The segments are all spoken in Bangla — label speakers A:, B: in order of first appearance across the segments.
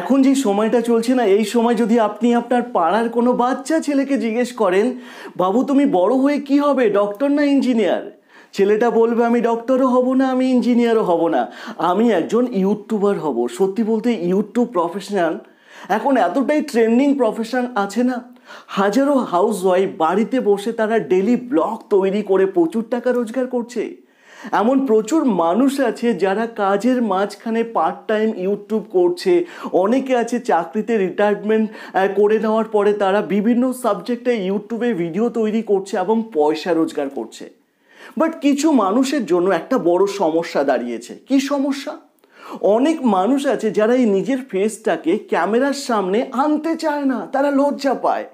A: এখন যে সময়টা চলছে না এই সময় যদি আপনি আপনার পাড়ার কোনো বাচ্চা ছেলেকে জিজ্ঞেস করেন বাবু তুমি বড় হয়ে কি হবে ডক্টর না ইঞ্জিনিয়ার ছেলেটা বলবে আমি ডক্টরও হব না আমি ইঞ্জিনিয়ারও হব না আমি একজন ইউটিউবার হব সত্যি বলতে ইউটিউব প্রফেশনাল এখন এতটাই ট্রেন্ডিং প্রফেশন আছে না হাজারো হাউস ওয়াইফ বাড়িতে বসে তারা ডেলি ব্লগ তৈরি করে প্রচুর টাকা রোজগার করছে এমন প্রচুর মানুষ আছে যারা কাজের মাঝখানে পার্ট টাইম ইউটিউব করছে অনেকে আছে চাকরিতে রিটায়ারমেন্ট করে নেওয়ার পরে তারা বিভিন্ন সাবজেক্টে ইউটিউবে ভিডিও তৈরি করছে এবং পয়সা রোজগার করছে বাট কিছু মানুষের জন্য একটা বড় সমস্যা দাঁড়িয়েছে কি সমস্যা অনেক মানুষ আছে যারা এই নিজের ফেসটাকে ক্যামেরার সামনে আনতে চায় না তারা লজ্জা পায়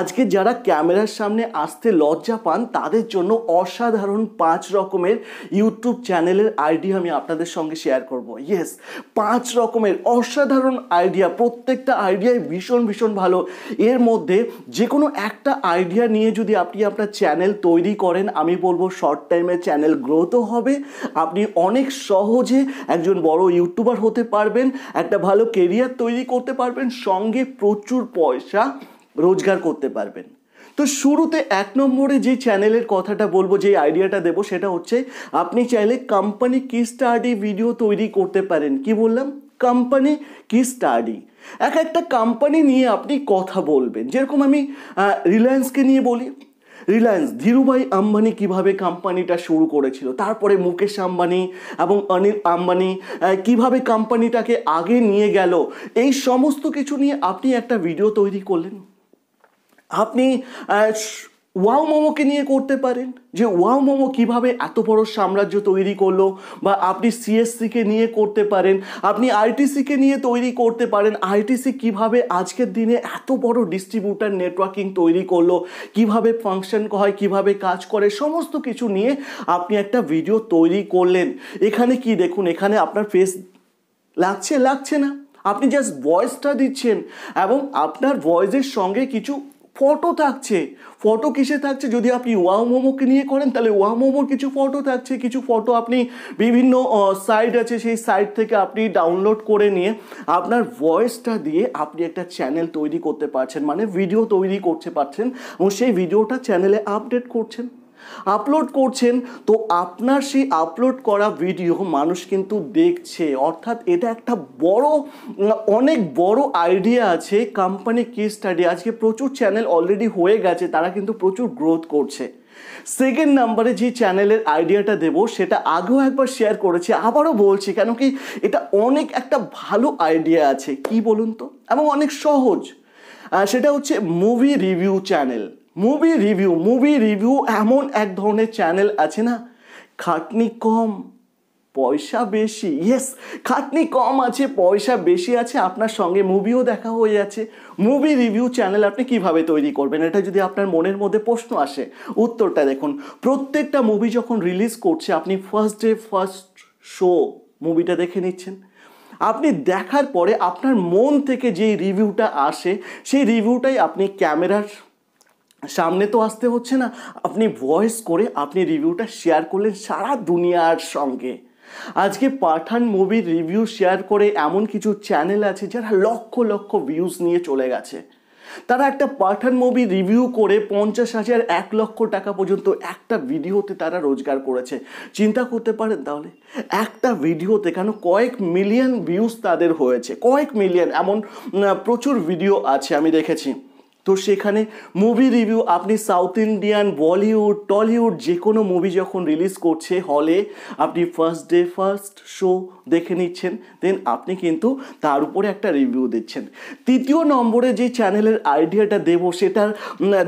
A: আজকে যারা ক্যামেরার সামনে আসতে লজ্জা পান তাদের জন্য অসাধারণ পাঁচ রকমের ইউটিউব চ্যানেলের আইডিয়া আমি আপনাদের সঙ্গে শেয়ার করব ইয়েস পাঁচ রকমের অসাধারণ আইডিয়া প্রত্যেকটা আইডিয়াই ভীষণ ভীষণ ভালো এর মধ্যে যে কোনো একটা আইডিয়া নিয়ে যদি আপনি আপনার চ্যানেল তৈরি করেন আমি বলবো শর্ট টাইমে চ্যানেল গ্রোথও হবে আপনি অনেক সহজে একজন বড় ইউটিউবার হতে পারবেন একটা ভালো কেরিয়ার তৈরি করতে পারবেন সঙ্গে প্রচুর পয়সা রোজগার করতে পারবেন তো শুরুতে এক নম্বরে যে চ্যানেলের কথাটা বলবো যে আইডিয়াটা দেবো সেটা হচ্ছে আপনি চাইলে কোম্পানি কি স্টাডি ভিডিও তৈরি করতে পারেন কি বললাম কোম্পানি কি স্টাডি এক একটা কোম্পানি নিয়ে আপনি কথা বলবেন যেরকম আমি রিলায়েন্সকে নিয়ে বলি রিলায়েন্স ধীরুভাই আম্বানি কিভাবে কোম্পানিটা শুরু করেছিল তারপরে মুকেশ আম্বানি এবং অনিল আম্বানি কিভাবে কোম্পানিটাকে আগে নিয়ে গেল এই সমস্ত কিছু নিয়ে আপনি একটা ভিডিও তৈরি করলেন আপনি ওয়াও মোমোকে নিয়ে করতে পারেন যে ওয়াও মোমো কীভাবে এত বড় সাম্রাজ্য তৈরি করলো বা আপনি সিএসসিকে নিয়ে করতে পারেন আপনি আইটিসিকে নিয়ে তৈরি করতে পারেন আইটিসি কিভাবে আজকের দিনে এত বড় ডিস্ট্রিবিউটার নেটওয়ার্কিং তৈরি করলো কিভাবে ফাংশন হয় কিভাবে কাজ করে সমস্ত কিছু নিয়ে আপনি একটা ভিডিও তৈরি করলেন এখানে কি দেখুন এখানে আপনার ফেস লাগছে লাগছে না আপনি জাস্ট ভয়েসটা দিচ্ছেন এবং আপনার ভয়েসের সঙ্গে কিছু ফটো থাকছে ফটো কিসে থাকছে যদি আপনি ওয়া মোমোকে নিয়ে করেন তাহলে ওয়া মোমোর কিছু ফটো থাকছে কিছু ফটো আপনি বিভিন্ন সাইট আছে সেই সাইট থেকে আপনি ডাউনলোড করে নিয়ে আপনার ভয়েসটা দিয়ে আপনি একটা চ্যানেল তৈরি করতে পারছেন মানে ভিডিও তৈরি করতে পারছেন এবং সেই ভিডিওটা চ্যানেলে আপডেট করছেন আপলোড করছেন তো আপনার সেই আপলোড করা ভিডিও মানুষ কিন্তু দেখছে অর্থাৎ এটা একটা বড় অনেক বড় আইডিয়া আছে কোম্পানি কি স্টাডি আজকে প্রচুর চ্যানেল অলরেডি হয়ে গেছে তারা কিন্তু প্রচুর গ্রোথ করছে সেকেন্ড নাম্বারে যে চ্যানেলের আইডিয়াটা দেব সেটা আগেও একবার শেয়ার করেছি আবারও বলছি কেন কি এটা অনেক একটা ভালো আইডিয়া আছে কি বলুন তো এবং অনেক সহজ সেটা হচ্ছে movie review channel movie review movie review এমন এক ধরনের চ্যানেল আছে না খাটনি কম পয়সা বেশি ইয়েস খাটনি কম আছে পয়সা বেশি আছে আপনার সঙ্গে মুভিও দেখা হয়ে যাচ্ছে মুভি রিভিউ চ্যানেল আপনি কিভাবে তৈরি করবেন এটা যদি আপনার মনের মধ্যে প্রশ্ন আসে উত্তরটা দেখুন প্রত্যেকটা মুভি যখন রিলিজ করছে আপনি ফার্স্ট ডে ফার্স্ট শো মুভিটা দেখে নিচ্ছেন আপনি দেখার পরে আপনার মন থেকে যে রিভিউটা আসে সেই রিভিউটাই আপনি ক্যামেরার সামনে তো আসতে হচ্ছে না আপনি ভয়েস করে আপনি রিভিউটা শেয়ার করলেন সারা দুনিয়ার সঙ্গে আজকে পাঠান মুভির রিভিউ শেয়ার করে এমন কিছু চ্যানেল আছে যারা লক্ষ লক্ষ ভিউজ নিয়ে চলে গেছে তারা একটা পাঠান মুভি রিভিউ করে পঞ্চাশ হাজার এক লক্ষ টাকা পর্যন্ত একটা ভিডিওতে তারা রোজগার করেছে চিন্তা করতে পারেন তাহলে একটা ভিডিওতে কেন কয়েক মিলিয়ন ভিউজ তাদের হয়েছে কয়েক মিলিয়ন এমন প্রচুর ভিডিও আছে আমি দেখেছি তো সেখানে মুভি রিভিউ আপনি সাউথ ইন্ডিয়ান বলিউড টলিউড যে কোনো মুভি যখন রিলিজ করছে হলে আপনি ফার্স্ট ডে ফার্স্ট শো দেখে নিচ্ছেন দেন আপনি কিন্তু তার উপরে একটা রিভিউ দিচ্ছেন তৃতীয় নম্বরে যে চ্যানেলের আইডিয়াটা দেব সেটার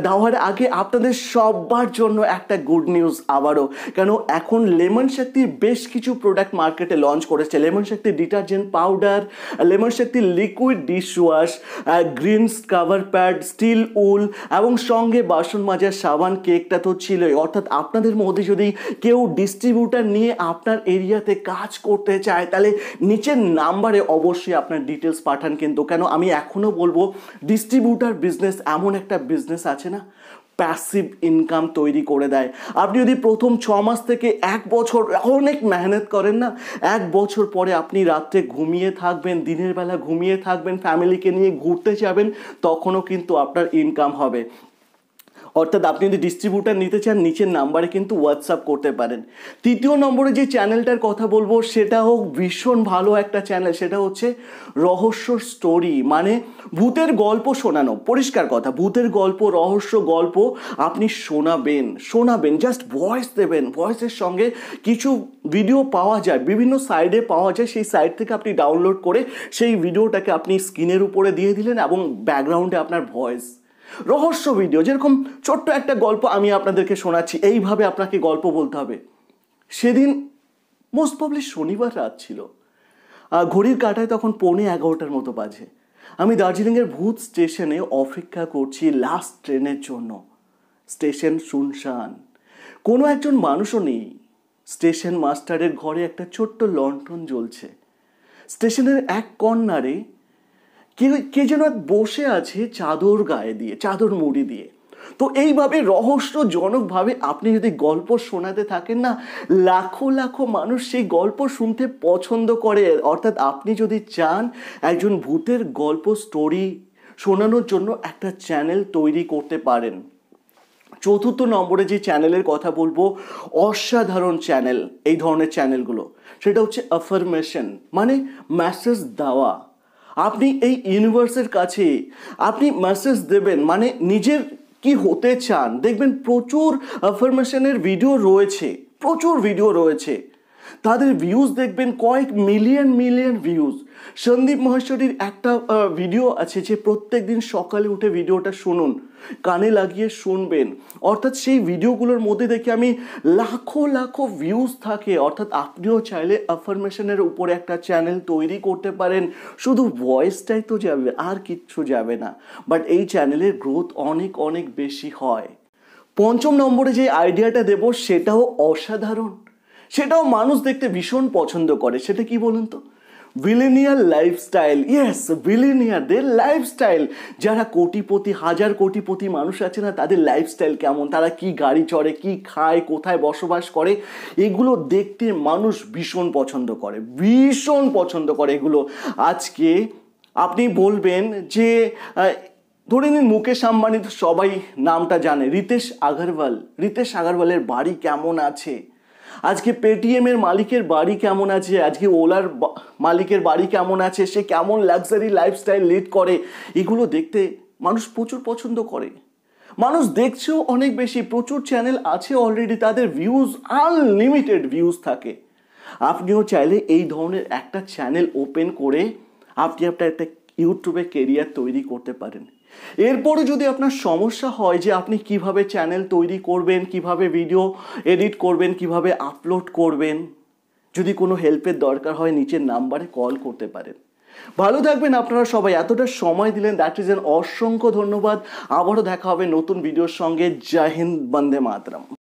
A: দেওয়ার আগে আপনাদের সবার জন্য একটা গুড নিউজ আবারও কেন এখন লেমন শক্তির বেশ কিছু প্রোডাক্ট মার্কেটে লঞ্চ করেছে lemon Shakti detergent powder lemon Shakti liquid dish wash greens cover pad steel তিল উল এবং সঙ্গে বাসন মাজার সাবান কেকটা তো ছিলই অর্থাৎ আপনাদের মধ্যে যদি কেউ ডিস্ট্রিবিউটার নিয়ে আপনার এরিয়াতে কাজ করতে চায় তাহলে নিচের নাম্বারে অবশ্যই আপনার ডিটেলস পাঠান কিন্তু কেন আমি এখনও বলবো ডিস্ট্রিবিউটার বিজনেস এমন একটা বিজনেস আছে না প্যাসিভ ইনকাম তৈরি করে দেয় আপনি যদি প্রথম ছ মাস থেকে এক বছর অনেক মেহনত করেন না এক বছর পরে আপনি রাত্রে ঘুমিয়ে থাকবেন দিনের বেলা ঘুমিয়ে থাকবেন ফ্যামিলিকে নিয়ে ঘুরতে যাবেন তখনও কিন্তু আপনার ইনকাম হবে অর্থাৎ আপনি যদি ডিস্ট্রিবিউটার নিতে চান নিচের নাম্বারে কিন্তু হোয়াটসঅ্যাপ করতে পারেন তৃতীয় নম্বরে যে চ্যানেলটার কথা বলবো সেটাও ভীষণ ভালো একটা চ্যানেল সেটা হচ্ছে রহস্য স্টোরি মানে ভূতের গল্প শোনানো পরিষ্কার কথা ভূতের গল্প রহস্য গল্প আপনি শোনাবেন শোনাবেন জাস্ট ভয়েস দেবেন ভয়েসের সঙ্গে কিছু ভিডিও পাওয়া যায় বিভিন্ন সাইডে পাওয়া যায় সেই সাইড থেকে আপনি ডাউনলোড করে সেই ভিডিওটাকে আপনি স্ক্রিনের উপরে দিয়ে দিলেন এবং ব্যাকগ্রাউন্ডে আপনার ভয়েস রহস্য ভিডিও যেরকম ছোট্ট একটা গল্প আমি আপনাদেরকে শোনাচ্ছি এইভাবে আপনাকে গল্প বলতে হবে সেদিন মোস্ট প্রবলি শনিবার রাত ছিল ঘড়ির কাটায় তখন পৌনে এগারোটার মতো বাজে আমি দার্জিলিংয়ের ভূত স্টেশনে অপেক্ষা করছি লাস্ট ট্রেনের জন্য স্টেশন শুনশান কোনো একজন মানুষও নেই স্টেশন মাস্টারের ঘরে একটা ছোট্ট লন্ঠন জ্বলছে স্টেশনের এক কর্নারে কে যেন এক বসে আছে চাদর গায়ে দিয়ে চাদর মুড়ি দিয়ে তো এইভাবে রহস্যজনকভাবে আপনি যদি গল্প শোনাতে থাকেন না লাখো লাখো মানুষ সেই গল্প শুনতে পছন্দ করে অর্থাৎ আপনি যদি চান একজন ভূতের গল্প স্টোরি শোনানোর জন্য একটা চ্যানেল তৈরি করতে পারেন চতুর্থ নম্বরে যে চ্যানেলের কথা বলবো অসাধারণ চ্যানেল এই ধরনের চ্যানেলগুলো সেটা হচ্ছে অ্যাফার্মেশন মানে মেসেজ দেওয়া আপনি এই ইউনিভার্সের কাছে আপনি মেসেজ দেবেন মানে নিজের কি হতে চান দেখবেন প্রচুর আফরমেশনের ভিডিও রয়েছে প্রচুর ভিডিও রয়েছে তাদের ভিউজ দেখবেন কয়েক মিলিয়ন মিলিয়ন ভিউজ সন্দীপ মহেশ্বরীর একটা ভিডিও আছে যে প্রত্যেক দিন সকালে উঠে ভিডিওটা শুনুন কানে লাগিয়ে শুনবেন অর্থাৎ সেই ভিডিওগুলোর মধ্যে দেখে আমি লাখো লাখো ভিউজ থাকে অর্থাৎ আপনিও চাইলে আফরমেশনের উপরে একটা চ্যানেল তৈরি করতে পারেন শুধু ভয়েসটাই তো যাবে আর কিচ্ছু যাবে না বাট এই চ্যানেলের গ্রোথ অনেক অনেক বেশি হয় পঞ্চম নম্বরে যে আইডিয়াটা দেব সেটাও অসাধারণ সেটাও মানুষ দেখতে ভীষণ পছন্দ করে সেটা কি বলুন তো ভিলেনিয়ার লাইফস্টাইল ইয়েস ভিলেনিয়ারদের লাইফস্টাইল যারা কোটিপতি হাজার কোটিপতি মানুষ আছে না তাদের লাইফস্টাইল কেমন তারা কি গাড়ি চড়ে কি খায় কোথায় বসবাস করে এগুলো দেখতে মানুষ ভীষণ পছন্দ করে ভীষণ পছন্দ করে এগুলো আজকে আপনি বলবেন যে ধরে নিন মুকেশ আম্বানি তো সবাই নামটা জানে রিতেশ আগরওয়াল রিতেশ আগরওয়ালের বাড়ি কেমন আছে আজকে পেটিএমের মালিকের বাড়ি কেমন আছে আজকে ওলার মালিকের বাড়ি কেমন আছে সে কেমন লাক্সারি লাইফস্টাইল লিড করে এগুলো দেখতে মানুষ প্রচুর পছন্দ করে মানুষ দেখছেও অনেক বেশি প্রচুর চ্যানেল আছে অলরেডি তাদের ভিউজ আনলিমিটেড ভিউজ থাকে আপনিও চাইলে এই ধরনের একটা চ্যানেল ওপেন করে আপনি আপনার একটা ইউটিউবে কেরিয়ার তৈরি করতে পারেন এরপরে যদি আপনার সমস্যা হয় যে আপনি কিভাবে চ্যানেল তৈরি করবেন কিভাবে ভিডিও এডিট করবেন কিভাবে আপলোড করবেন যদি কোনো হেল্পের দরকার হয় নিচের নাম্বারে কল করতে পারেন ভালো থাকবেন আপনারা সবাই এতটা সময় দিলেন দ্যাট ইজ এন অসংখ্য ধন্যবাদ আবারও দেখা হবে নতুন ভিডিওর সঙ্গে জাহিন্দ বন্দে মাতরম